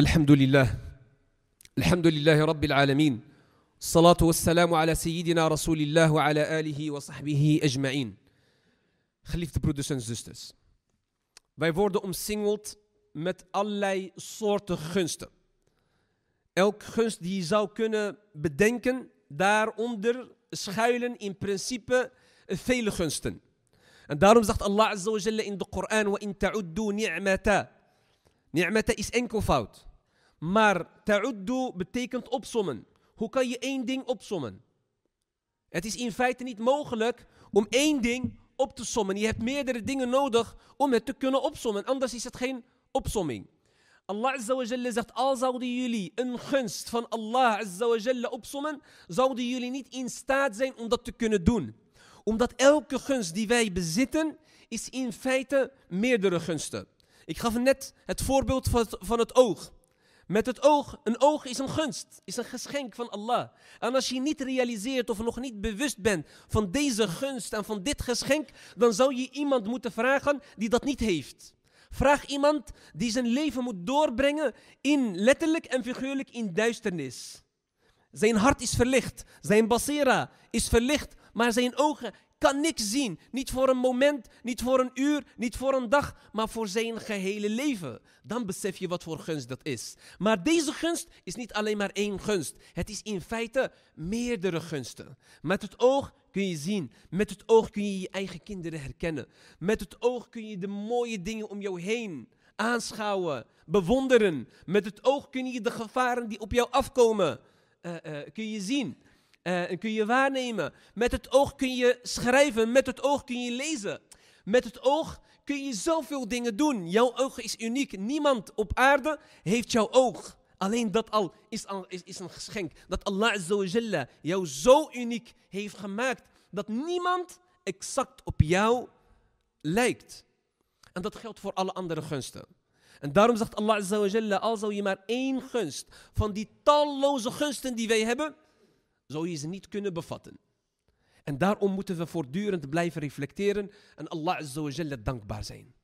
الحمد لله الحمد لله رب العالمين الصلاة والسلام على سيدنا رسول الله وعلى آله وصحبه أجمعين خليفة broeders en zusters, wij worden omsingeld met allerlei soorten gunsten. Elk gunst die je zou kunnen bedenken, daaronder schuilen in principe vele gunsten. En daarom zegt Allah Azza wa Jalla in de Koran: وَإِن تَعُدُّوا نِعْمَةً Ni'mata is enkel fout. Maar ta'uddu betekent opsommen. Hoe kan je één ding opsommen? Het is in feite niet mogelijk om één ding op te sommen. Je hebt meerdere dingen nodig om het te kunnen opsommen. Anders is het geen opsomming. Allah Azza zegt, al zouden jullie een gunst van Allah Azza opsommen, zouden jullie niet in staat zijn om dat te kunnen doen. Omdat elke gunst die wij bezitten, is in feite meerdere gunsten. Ik gaf net het voorbeeld van het, van het oog. Met het oog, een oog is een gunst, is een geschenk van Allah. En als je niet realiseert of nog niet bewust bent van deze gunst en van dit geschenk, dan zou je iemand moeten vragen die dat niet heeft. Vraag iemand die zijn leven moet doorbrengen in letterlijk en figuurlijk in duisternis. Zijn hart is verlicht, zijn basera is verlicht, maar zijn ogen kan niks zien. Niet voor een moment, niet voor een uur, niet voor een dag, maar voor zijn gehele leven. Dan besef je wat voor gunst dat is. Maar deze gunst is niet alleen maar één gunst. Het is in feite meerdere gunsten. Met het oog kun je zien. Met het oog kun je je eigen kinderen herkennen. Met het oog kun je de mooie dingen om jou heen aanschouwen, bewonderen. Met het oog kun je de gevaren die op jou afkomen, eh, eh, kun je zien. Eh, en kun je waarnemen. Met het oog kun je schrijven, met het oog kun je lezen. Met het oog kun je zoveel dingen doen. Jouw oog is uniek. Niemand op aarde heeft jouw oog. Alleen dat al is, is, een geschenk. Dat Allah Azza jou zo uniek heeft gemaakt. Dat niemand exact op jou lijkt. En dat geldt voor alle andere gunsten. En daarom zegt Allah Azza al zou je maar één gunst van die talloze gunsten die wij hebben, zou je ze niet kunnen bevatten. En daarom moeten we voortdurend blijven reflecteren en Allah Azza dankbaar zijn.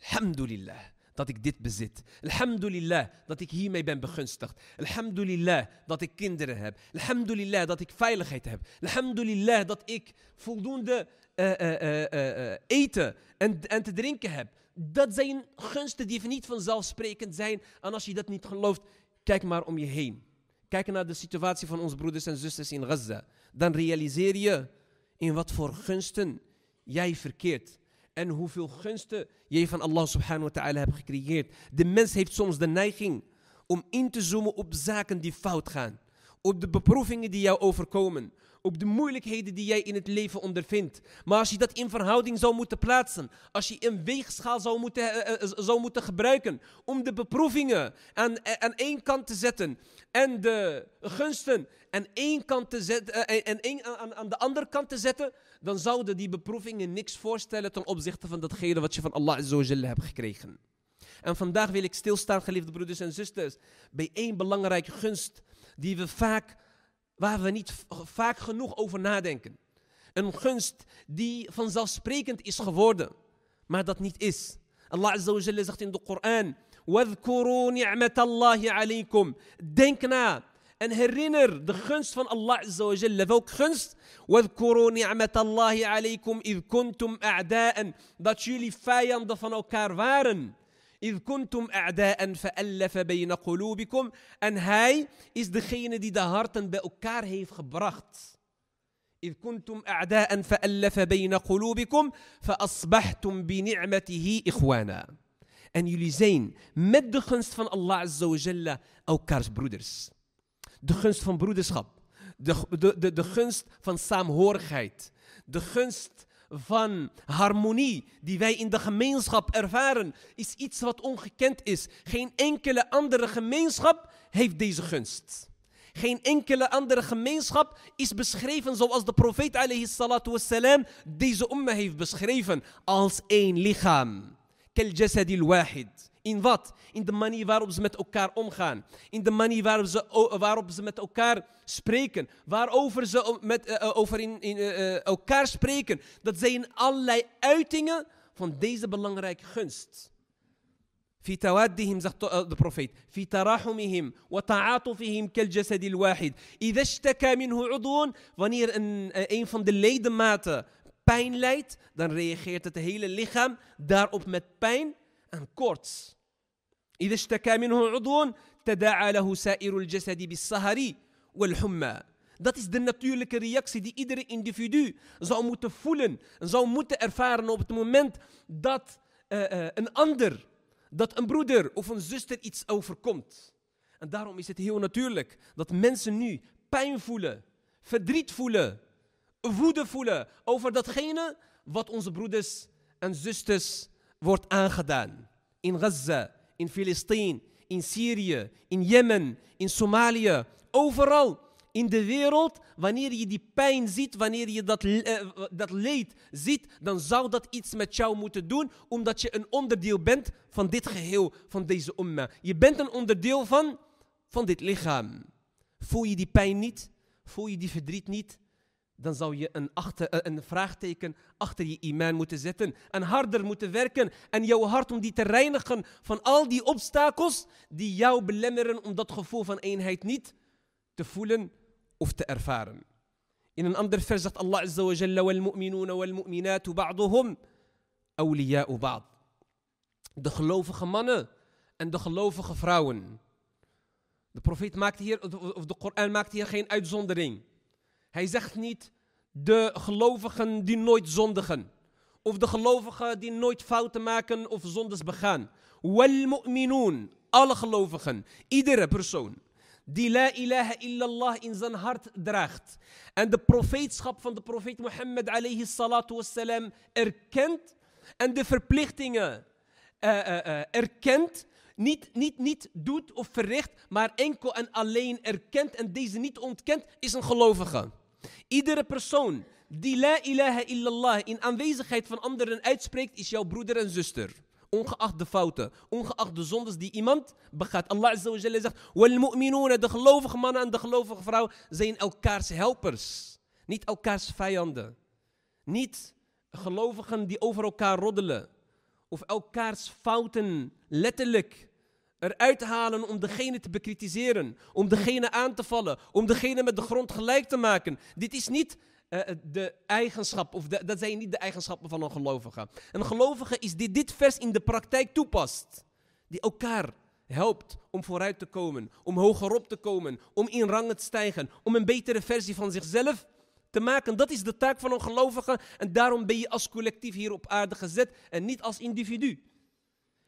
Alhamdulillah dat ik dit bezit. Alhamdulillah dat ik hiermee ben begunstigd. Alhamdulillah dat ik kinderen heb. Alhamdulillah dat ik veiligheid heb. Alhamdulillah dat ik voldoende eh, eh, eh, eten en, en te drinken heb. Dat zijn gunsten die niet vanzelfsprekend zijn. En als je dat niet gelooft, kijk maar om je heen kijken naar de situatie van onze broeders en zusters in Gaza, dan realiseer je in wat voor gunsten jij verkeert. En hoeveel gunsten jij van Allah subhanahu wa ta'ala hebt gecreëerd. De mens heeft soms de neiging om in te zoomen op zaken die fout gaan. Op de beproevingen die jou overkomen op de moeilijkheden die jij in het leven ondervindt. Maar als je dat in verhouding zou moeten plaatsen, als je een weegschaal zou moeten, eh, eh, zou moeten gebruiken om de beproevingen aan, eh, aan één kant te zetten en de gunsten aan één kant te zetten, en aan, aan de andere kant te zetten, dan zouden die beproevingen niks voorstellen ten opzichte van datgene wat je van Allah hebt gekregen. En vandaag wil ik stilstaan, geliefde broeders en zusters, bij één belangrijke gunst die we vaak waar we niet vaak genoeg over nadenken. Een gunst die vanzelfsprekend is geworden, maar dat niet is. Allah zegt in de Koran: Denk na en herinner de gunst van Allah Welk gunst? واذكروا نعمة الله عليكم Dat jullie vijanden van elkaar waren. إذ كنتم أعداء فألف بين قلوبكم en hij is degene die de harten bij elkaar heeft gebracht إذ كنتم أعداء فألف بين قلوبكم فأصبحتم بنعمته إخوانا En jullie zijn met de gunst van Allah Azza wa Jalla elkaars broeders. De gunst van broederschap. De, de, de, de gunst van saamhorigheid. De gunst van harmonie die wij in de gemeenschap ervaren, is iets wat ongekend is. Geen enkele andere gemeenschap heeft deze gunst. Geen enkele andere gemeenschap is beschreven zoals de profeet alayhi deze umma heeft beschreven als één lichaam. كالجسد wahid. In wat? In de manier waarop ze met elkaar omgaan. In de manier waarop ze, waarop ze met elkaar spreken. Waarover ze met, eh, eh, over in, in eh, elkaar spreken. Dat zijn in allerlei uitingen van deze belangrijke gunst. في zegt de profeet fitarahumihim تراحمهم kel كالجسد الواحد إذا اشتكى minhu wanneer een, een van de ledematen pijn leidt, dan reageert het hele lichaam daarop met pijn en koorts. إذا اشتكى منه عضو تداعى له سائر الجسد Dat is de natuurlijke reactie die iedere individu zou moeten voelen, zou moeten ervaren op het moment dat eh, eh, een ander, dat een broeder of een zuster iets overkomt. En daarom is het heel natuurlijk dat mensen nu pijn voelen, verdriet voelen, woede voelen over datgene wat onze broeders en zusters wordt aangedaan. In Gaza, in Filistijn, in Syrië, in Jemen, in Somalië, overal in de wereld, wanneer je die pijn ziet, wanneer je dat, eh, dat leed ziet, dan zou dat iets met jou moeten doen, omdat je een onderdeel bent van dit geheel, van deze umma. Je bent een onderdeel van, van dit lichaam. Voel je die pijn niet? Voel je die verdriet niet? dan zou je een, eh, een vraagteken achter je iman moeten zetten en harder moeten werken en jouw hart om die te reinigen van al die obstakels die jou belemmeren om dat gevoel van eenheid niet te voelen of te ervaren. In een ander vers zegt Allah Azza wa Jalla wal mu'minuna wal mu'minatu ba'duhum awliya'u ba'd. De gelovige mannen en de gelovige vrouwen. De profeet maakt hier, of de Koran maakt hier geen uitzondering. Hij zegt niet de gelovigen die nooit zondigen. Of de gelovigen die nooit fouten maken of zondes begaan. Wal mu'minun, alle gelovigen, iedere persoon die la ilaha illallah in zijn hart draagt en de profeetschap van de profeet Mohammed alayhi salatu wassalam erkent en de verplichtingen uh, uh, uh, erkent, niet, niet, niet doet of verricht, maar enkel en alleen erkent en deze niet ontkent, is een gelovige. Iedere persoon die la ilaha illallah in aanwezigheid van anderen uitspreekt, is jouw broeder en zuster. Ongeacht de fouten, ongeacht de zondes die iemand begaat. Allah Azza zegt, wal mu'minuna, de gelovige mannen en de gelovige vrouw zijn elkaars helpers. Niet elkaars vijanden. Niet gelovigen die over elkaar roddelen. Of elkaars fouten letterlijk eruit halen om degene te bekritiseren, om degene aan te vallen, om degene met de grond gelijk te maken. Dit is niet eh, de eigenschap, of dat zijn niet de eigenschappen van een gelovige. Een gelovige is die dit vers in de praktijk toepast, die elkaar helpt om vooruit te komen, om hogerop te komen, om in rangen te stijgen, om een betere versie van zichzelf te maken. Dat is de taak van een gelovige en daarom ben je als collectief hier op aarde gezet en niet als individu.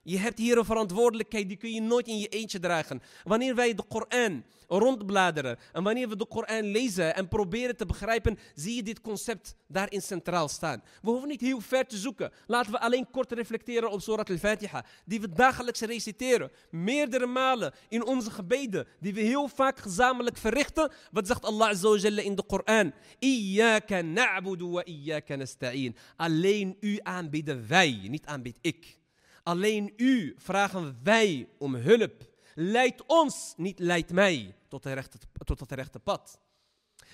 Je hebt hier een verantwoordelijkheid, die kun je nooit in je eentje dragen. Wanneer wij de Koran rondbladeren en wanneer we de Koran lezen en proberen te begrijpen, zie je dit concept daarin centraal staan. We hoeven niet heel ver te zoeken. Laten we alleen kort reflecteren op Surat al-Fatiha, die we dagelijks reciteren, meerdere malen in onze gebeden, die we heel vaak gezamenlijk verrichten. Wat zegt Allah Azza in de Koran? Iyaka na'budu wa iyaka nasta'in. Alleen u aanbidden wij, niet aanbid ik. Alleen u vragen wij om hulp. Leid ons, niet leid mij, tot, de rechte, tot het rechte pad.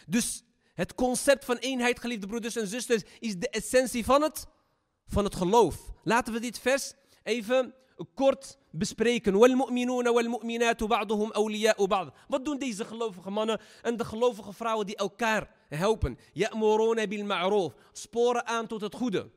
Dus het concept van eenheid, geliefde broeders en zusters, is de essentie van het, van het geloof. Laten we dit vers even kort bespreken. Wat doen deze gelovige mannen en de gelovige vrouwen die elkaar helpen? bil Sporen aan tot het goede.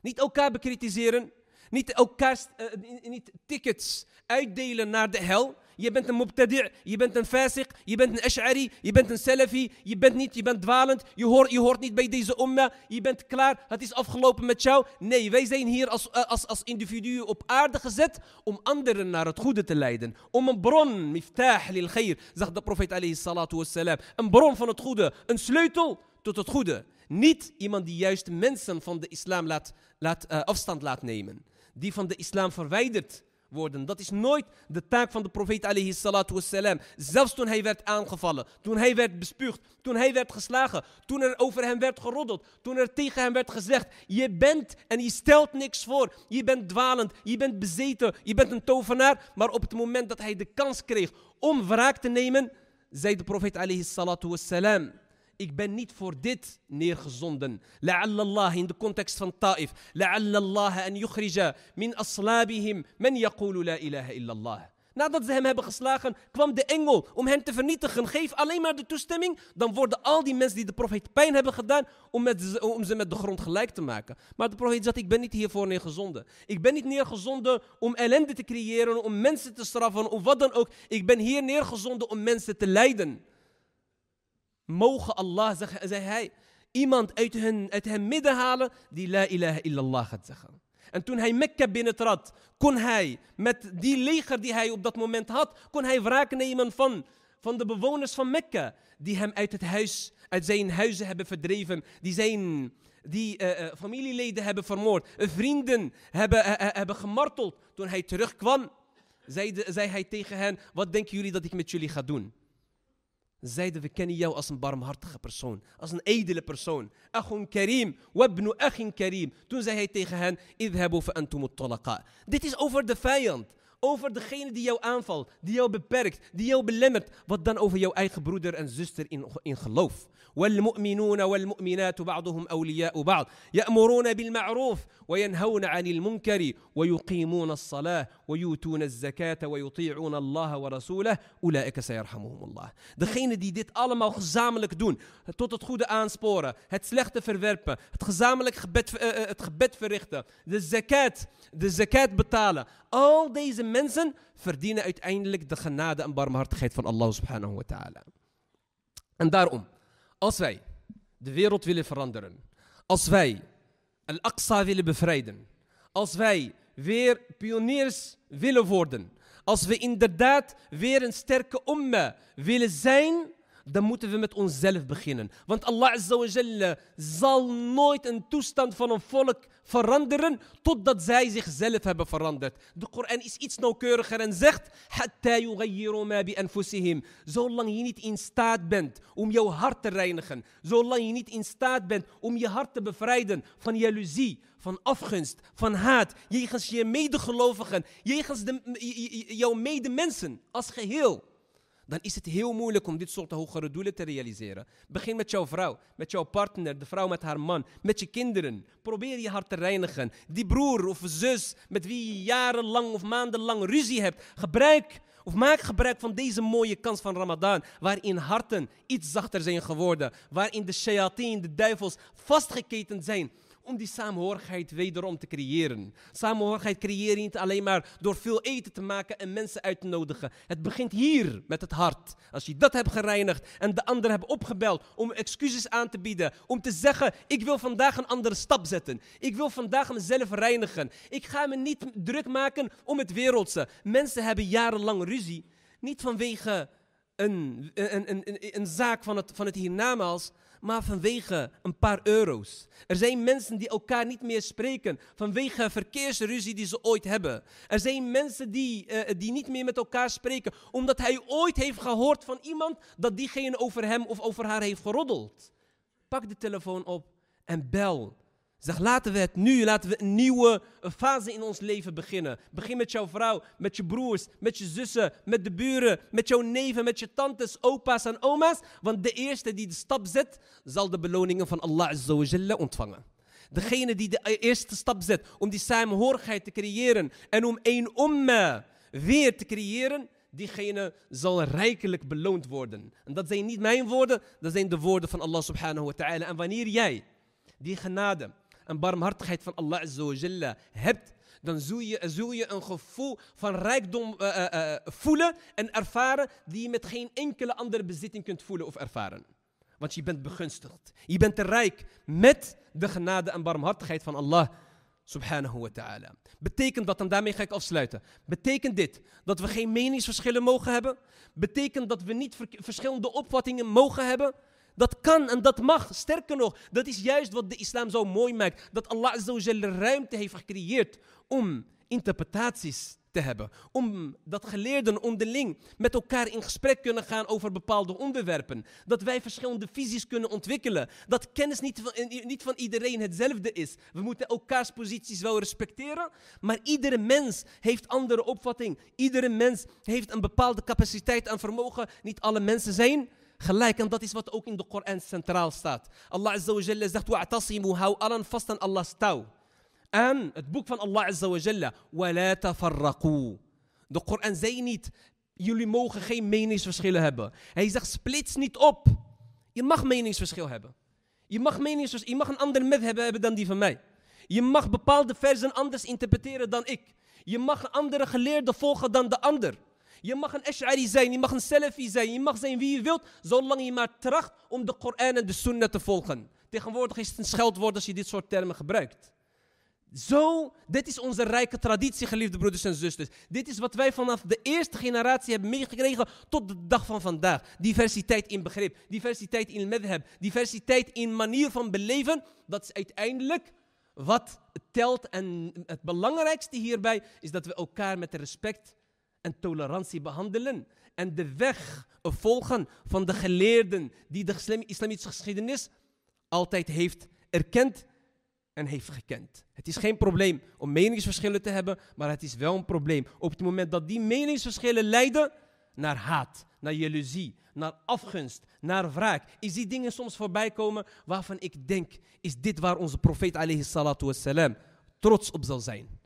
Niet elkaar bekritiseren, niet ook uh, eh, niet tickets uitdelen naar de hel. Je bent een mubtadi', je bent een fasiq, je bent een ash'ari, je bent een salafi, je bent niet, je bent dwalend, je hoort, je hoort niet bij deze umma, je bent klaar, het is afgelopen met jou. Nee, wij zijn hier als, eh, als, als individuen op aarde gezet om anderen naar het goede te leiden. Om een bron, miftah lil khair, zegt de profeet alayhi salatu Een bron van het goede, een sleutel tot het goede. Niet iemand die juist mensen van de islam laat, laat, eh, afstand laat nemen die van de islam verwijderd worden. Dat is nooit de taak van de profeet alayhi salatu wassalam. Zelfs toen hij werd aangevallen, toen hij werd bespuugd, toen hij werd geslagen, toen er over hem werd geroddeld, toen er tegen hem werd gezegd, je bent en je stelt niks voor, je bent dwalend, je bent bezeten, je bent een tovenaar. Maar op het moment dat hij de kans kreeg om wraak te nemen, zei de profeet alayhi salatu wassalam, ik ben niet voor dit neergezonden. Allah in de context van Taif. Allah en yukhrija min aslabihim men yaqulu la ilaha illallah. Nadat ze hem hebben geslagen, kwam de engel om hen te vernietigen. Geef alleen maar de toestemming, dan worden al die mensen die de profeet pijn hebben gedaan, om, met ze, om ze met de grond gelijk te maken. Maar de profeet zegt, ik ben niet hiervoor neergezonden. Ik ben niet neergezonden om ellende te creëren, om mensen te straffen, of wat dan ook. Ik ben hier neergezonden om mensen te leiden mogen Allah, zei hij, iemand uit hen, uit hun midden halen die la ilaha illallah gaat zeggen. En toen hij Mekka binnentrad, kon hij met die leger die hij op dat moment had, kon hij wraak nemen van, van de bewoners van Mekka. Die hem uit, het huis, uit zijn huizen hebben verdreven. Die zijn die, eh, eh, familieleden hebben vermoord. vrienden hebben, eh, hebben gemarteld. Toen hij terugkwam, zei, zei hij tegen hen, wat denken jullie dat ik met jullie ga doen? زايد في كان ياو اصلا بار مهارتخ برسون اصلا ايدل برسون اخ كريم وابن اخ كريم تون زي هيتيخهان اذهبوا فانتم الطلقاء That is over defiant over degene die jou aanvalt, die jou beperkt, die jou belemmert. Wat dan over jouw eigen broeder en zuster in, in geloof. والمؤمنون والمؤمنات بعضهم أولياء بعض يأمرون بالمعروف وينهون عن المنكر ويقيمون الصلاة ويؤتون الزكاة ويطيعون الله ورسوله أولئك سيرحمهم الله Degene die dit allemaal gezamenlijk doen, tot het goede aansporen, het slechte verwerpen, het gezamenlijk gebed, uh, het gebed verrichten, de zakat, de zakat betalen. Al deze mensen verdienen uiteindelijk de genade en barmhartigheid van Allah subhanahu wa ta'ala. En daarom, als wij de wereld willen veranderen, als wij Al-Aqsa willen bevrijden, als wij weer pioniers willen worden, als we inderdaad weer een sterke umma willen zijn, dan moeten we met onszelf beginnen. Want Allah Azza zal nooit een toestand van een volk veranderen totdat zij zichzelf hebben veranderd. De Koran is iets nauwkeuriger en zegt: Zolang je niet in staat bent om jouw hart te reinigen, zolang je niet in staat bent om je hart te bevrijden van jaloezie, van afgunst, van haat, jegens je medegelovigen, jegens de, jouw medemensen als geheel dan is het heel moeilijk om dit soort hogere doelen te realiseren. Begin met jouw vrouw, met jouw partner, de vrouw met haar man, met je kinderen. Probeer je hart te reinigen. Die broer of zus met wie je jarenlang of maandenlang ruzie hebt, gebruik of maak gebruik van deze mooie kans van Ramadan, waarin harten iets zachter zijn geworden, waarin de shayateen, de duivels, vastgeketend zijn om die samenhorigheid wederom te creëren. Samenhorigheid creëer je niet alleen maar door veel eten te maken en mensen uit te nodigen. Het begint hier met het hart. Als je dat hebt gereinigd en de ander hebt opgebeld om excuses aan te bieden, om te zeggen: Ik wil vandaag een andere stap zetten. Ik wil vandaag mezelf reinigen. Ik ga me niet druk maken om het wereldse. Mensen hebben jarenlang ruzie. Niet vanwege een, een, een, een, een zaak van het, van het hiernamaals, maar vanwege een paar euro's. Er zijn mensen die elkaar niet meer spreken vanwege verkeersruzie die ze ooit hebben. Er zijn mensen die, eh, die niet meer met elkaar spreken omdat hij ooit heeft gehoord van iemand dat diegene over hem of over haar heeft geroddeld. Pak de telefoon op en bel Zeg, laten we het nu, laten we een nieuwe fase in ons leven beginnen. Begin met jouw vrouw, met je broers, met je zussen, met de buren, met jouw neven, met je tantes, opa's en oma's. Want de eerste die de stap zet, zal de beloningen van Allah Azza ontvangen. Degene die de eerste stap zet om die saamhorigheid te creëren en om één omme weer te creëren, diegene zal rijkelijk beloond worden. En dat zijn niet mijn woorden, dat zijn de woorden van Allah subhanahu wa ta'ala. En wanneer jij die genade, en barmhartigheid van Allah Azza hebt, dan zul je, zul je een gevoel van rijkdom eh, eh, eh, voelen en ervaren die je met geen enkele andere bezitting kunt voelen of ervaren. Want je bent begunstigd. Je bent rijk met de genade en barmhartigheid van Allah subhanahu wa ta'ala. Betekent dat, en daarmee ga ik afsluiten, betekent dit dat we geen meningsverschillen mogen hebben? Betekent dat we niet verschillende opvattingen mogen hebben? Dat kan en dat mag. Sterker nog, dat is juist wat de islam zo mooi maakt. Dat Allah Azzawajal ruimte heeft gecreëerd om interpretaties te hebben. Om dat geleerden onderling met elkaar in gesprek kunnen gaan over bepaalde onderwerpen. Dat wij verschillende visies kunnen ontwikkelen. Dat kennis niet van, eh, niet van iedereen hetzelfde is. We moeten elkaars posities wel respecteren. Maar iedere mens heeft andere opvatting. Iedere mens heeft een bepaalde capaciteit en vermogen. Niet alle mensen zijn gelijk. En dat is wat ook in de Koran centraal staat. Allah Azzawajal zegt, wa'tasimu, hou allen vast aan Allah's touw. En het boek van Allah Azzawajal: wa la De Koran zei niet, jullie mogen geen meningsverschillen hebben. Hij zegt, splits niet op. Je mag meningsverschil hebben. Je mag, meningsverschil, je mag een andere met hebben, hebben dan die van mij. Je mag bepaalde versen anders interpreteren dan ik. Je mag andere geleerden volgen dan de ander. Je mag een Ash'ari zijn, je mag een selfie zijn, je mag zijn wie je wilt, zolang je maar tracht om de Koran en de Sunnah te volgen. Tegenwoordig is het een scheldwoord als je dit soort termen gebruikt. Zo, dit is onze rijke traditie, geliefde broeders en zusters. Dit is wat wij vanaf de eerste generatie hebben meegekregen tot de dag van vandaag. Diversiteit in begrip, diversiteit in medhab, diversiteit in manier van beleven. Dat is uiteindelijk wat telt. En het belangrijkste hierbij is dat we elkaar met respect en tolerantie behandelen en de weg volgen van de geleerden die de islamitische geschiedenis altijd heeft erkend en heeft gekend. Het is geen probleem om meningsverschillen te hebben, maar het is wel een probleem op het moment dat die meningsverschillen leiden naar haat, naar jaloezie, naar afgunst, naar wraak. Is die dingen soms voorbij komen waarvan ik denk, is dit waar onze profeet alayhi salatu wassalam trots op zal zijn?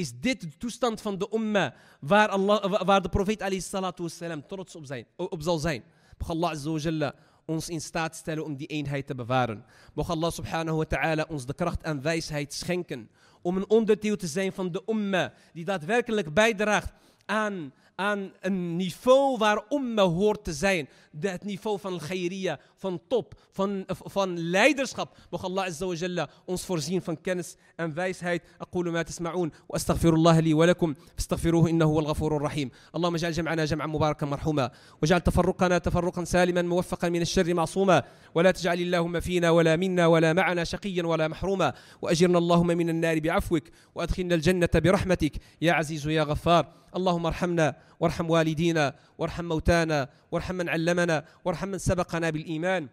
is dit de toestand van de umma waar, Allah, waar de profeet alayhi salatu trots op, zijn, op zal zijn. Mocht Allah azawajalla ons in staat stellen om die eenheid te bewaren. Mocht Allah subhanahu wa ta'ala ons de kracht en wijsheid schenken om een onderdeel te zijn van de umma die daadwerkelijk bijdraagt aan, aan een niveau waar Ummah hoort te zijn. Het niveau van khairia, van top, van, van leiderschap. Mocht Allah Azza wa Jalla ons voorzien van kennis en wijsheid. أقول ما تسمعون وأستغفر الله لي ولكم فاستغفروه إنه هو الغفور الرحيم اللهم اجعل جمعنا جمعا مباركا مرحوما واجعل تفرقنا تفرقا سالما موفقا من الشر معصوما ولا تجعل اللهم فينا ولا منا ولا معنا شقيا ولا محروما وأجرنا اللهم من النار بعفوك وأدخلنا الجنة برحمتك يا عزيز يا غفار اللهم ارحمنا وارحم والدينا وارحم موتانا وارحم من علمنا وارحم من سبقنا بالإيمان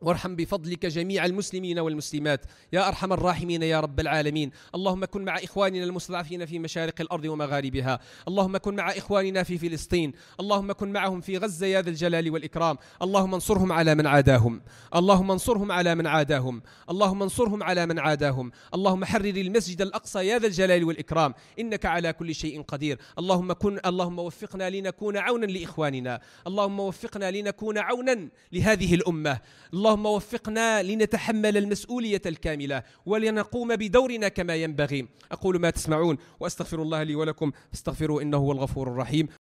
وارحم بفضلك جميع المسلمين والمسلمات يا ارحم الراحمين يا رب العالمين اللهم كن مع اخواننا المستضعفين في مشارق الارض ومغاربها اللهم كن مع اخواننا في فلسطين اللهم كن معهم في غزه يا ذا الجلال والاكرام اللهم انصرهم على من عاداهم اللهم انصرهم على من عاداهم اللهم انصرهم على من عاداهم اللهم حرر المسجد الاقصى يا ذا الجلال والاكرام انك على كل شيء قدير اللهم كن اللهم وفقنا لنكون عونا لاخواننا اللهم وفقنا لنكون عونا لهذه الامه اللهم وفقنا لنتحمل المسؤولية الكاملة ولنقوم بدورنا كما ينبغي أقول ما تسمعون وأستغفر الله لي ولكم استغفروا إنه هو الغفور الرحيم